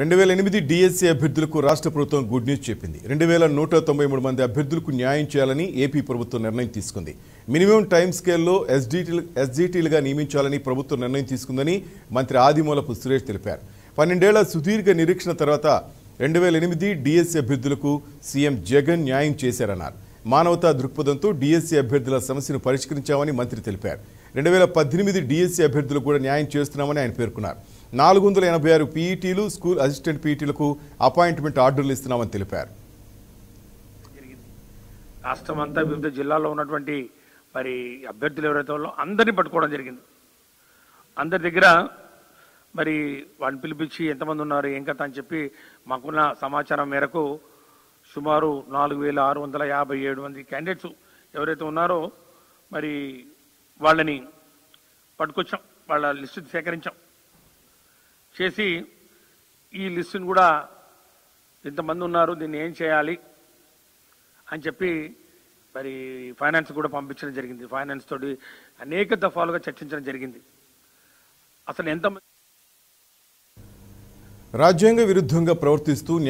రెండు వేల ఎనిమిది డిఎస్సీ అభ్యర్థులకు రాష్ట్ర ప్రభుత్వం గుడ్ న్యూస్ చెప్పింది రెండు వేల నూట తొంభై మూడు మంది అభ్యర్థులకు న్యాయం చేయాలని ఏపీ ప్రభుత్వం నిర్ణయం తీసుకుంది మినిమం టైం స్కేల్లో ఎస్డీటీలు ఎస్డీటీలుగా నియమించాలని ప్రభుత్వం నిర్ణయం తీసుకుందని మంత్రి ఆదిమూలపు సురేష్ తెలిపారు పన్నెండేళ్ల సుదీర్ఘ నిరీక్షణ తర్వాత రెండు వేల ఎనిమిది డిఎస్సీ అభ్యర్థులకు సీఎం జగన్ న్యాయం చేశారన్నారు మానవతా దృక్పథంతో డిఎస్సీ అభ్యర్థుల సమస్యను పరిష్కరించామని మంత్రి తెలిపారు రెండు వేల పద్దెనిమిది డిఎస్సీ అభ్యర్థులకు కూడా న్యాయం చేస్తున్నామని ఆయన పేర్కొన్నారు నాలుగు వందల ఎనభై ఆరు పీఈటీలు స్కూల్ అసిస్టెంట్ పీఈటీలకు అపాయింట్మెంట్ ఆర్డర్లు ఇస్తున్నామని తెలిపారు రాష్ట్రం అంతా వివిధ జిల్లాల్లో ఉన్నటువంటి మరి అభ్యర్థులు ఎవరైతే ఉన్నో అందరినీ పట్టుకోవడం జరిగింది అందరి దగ్గర మరి వాడిని పిలిపించి ఎంతమంది ఉన్నారు ఏం కథ అని చెప్పి మాకున్న సమాచారం మేరకు సుమారు నాలుగు వేల ఆరు వందల యాభై ఏడు మంది క్యాండిడేట్స్ ఎవరైతే ఉన్నారో మరి వాళ్ళని పట్టుకొచ్చాం వాళ్ళ లిస్టు సేకరించాం చేసి ఈ లిస్టును కూడా ఇంతమంది ఉన్నారు దీన్ని ఏం చేయాలి అని చెప్పి మరి ఫైనాన్స్ కూడా పంపించడం జరిగింది ఫైనాన్స్ తోటి అనేక దఫాలుగా చర్చించడం జరిగింది అసలు ఎంత రాజ్యాంగ విరుద్ధంగా ప్రవర్తిస్తూ